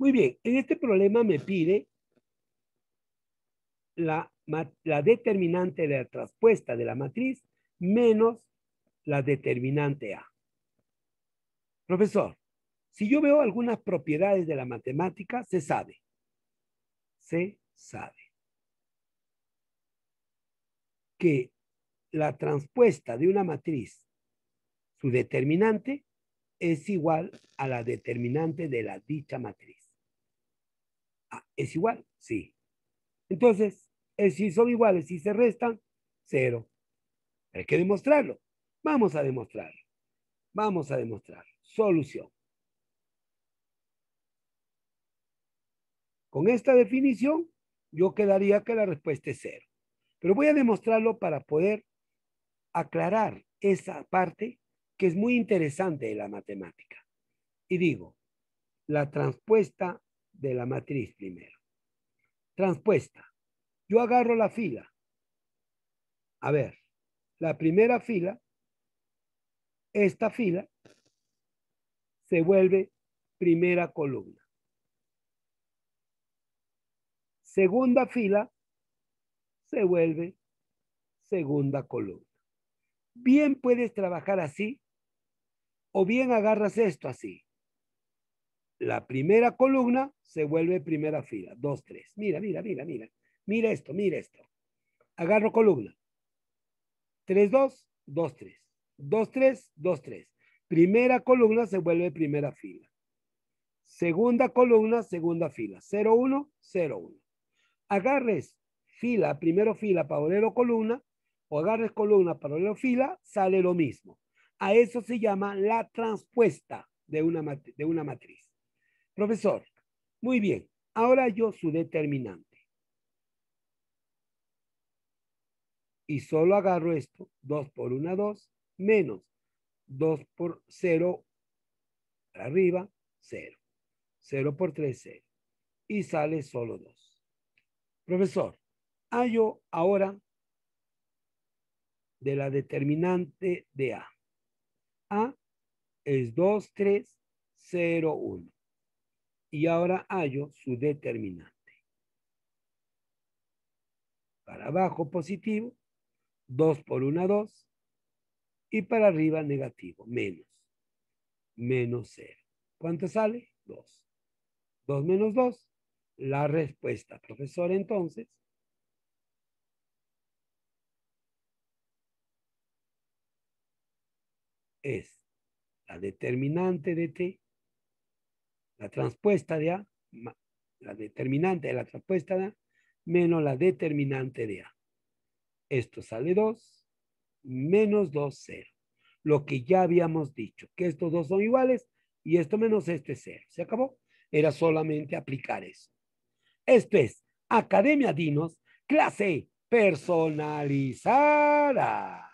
Muy bien, en este problema me pide la, determinante de la traspuesta de la matriz menos la determinante A. Profesor, si yo veo algunas propiedades de la matemática, se sabe. Se sabe. Que la transpuesta de una matriz, su determinante, es igual a la determinante de la dicha matriz. Ah, ¿Es igual? Sí. Entonces, eh, si son iguales, si se restan, cero. Hay que demostrarlo. Vamos a demostrar Vamos a demostrar. Solución. Con esta definición, yo quedaría que la respuesta es cero. Pero voy a demostrarlo para poder aclarar esa parte que es muy interesante de la matemática. Y digo, la transpuesta de la matriz primero. Transpuesta. Yo agarro la fila. A ver, la primera fila, esta fila, se vuelve primera columna. Segunda fila se vuelve segunda columna. Bien puedes trabajar así o bien agarras esto así la primera columna se vuelve primera fila. 2-3. Mira, mira, mira, mira. Mira esto, mira esto. Agarro columna. 3, 2, 2, 3. 2, 3, 2, 3. Primera columna se vuelve primera fila. Segunda columna, segunda fila. 0, 1, 0, 1. Agarres fila, primero fila, parolero columna, o agarres columna, parolero fila, sale lo mismo. A eso se llama la transpuesta de una matriz. Profesor, muy bien. Ahora yo su determinante. Y solo agarro esto, 2 por 1, 2, menos 2 por 0, arriba, 0. 0 por 3, 0. Y sale solo 2. Profesor, hallo ah, ahora de la determinante de A. A es 2, 3, 0, 1 y ahora hallo su determinante. Para abajo positivo, 2 por 1, 2. Y para arriba negativo, menos. Menos 0. ¿Cuánto sale? 2. 2 menos 2. La respuesta, profesor, entonces. Es la determinante de t la transpuesta de A, la determinante de la transpuesta de A, menos la determinante de A. Esto sale 2, menos 2, 0. Lo que ya habíamos dicho, que estos dos son iguales y esto menos este cero. ¿Se acabó? Era solamente aplicar eso. Esto es Academia Dinos, clase personalizada.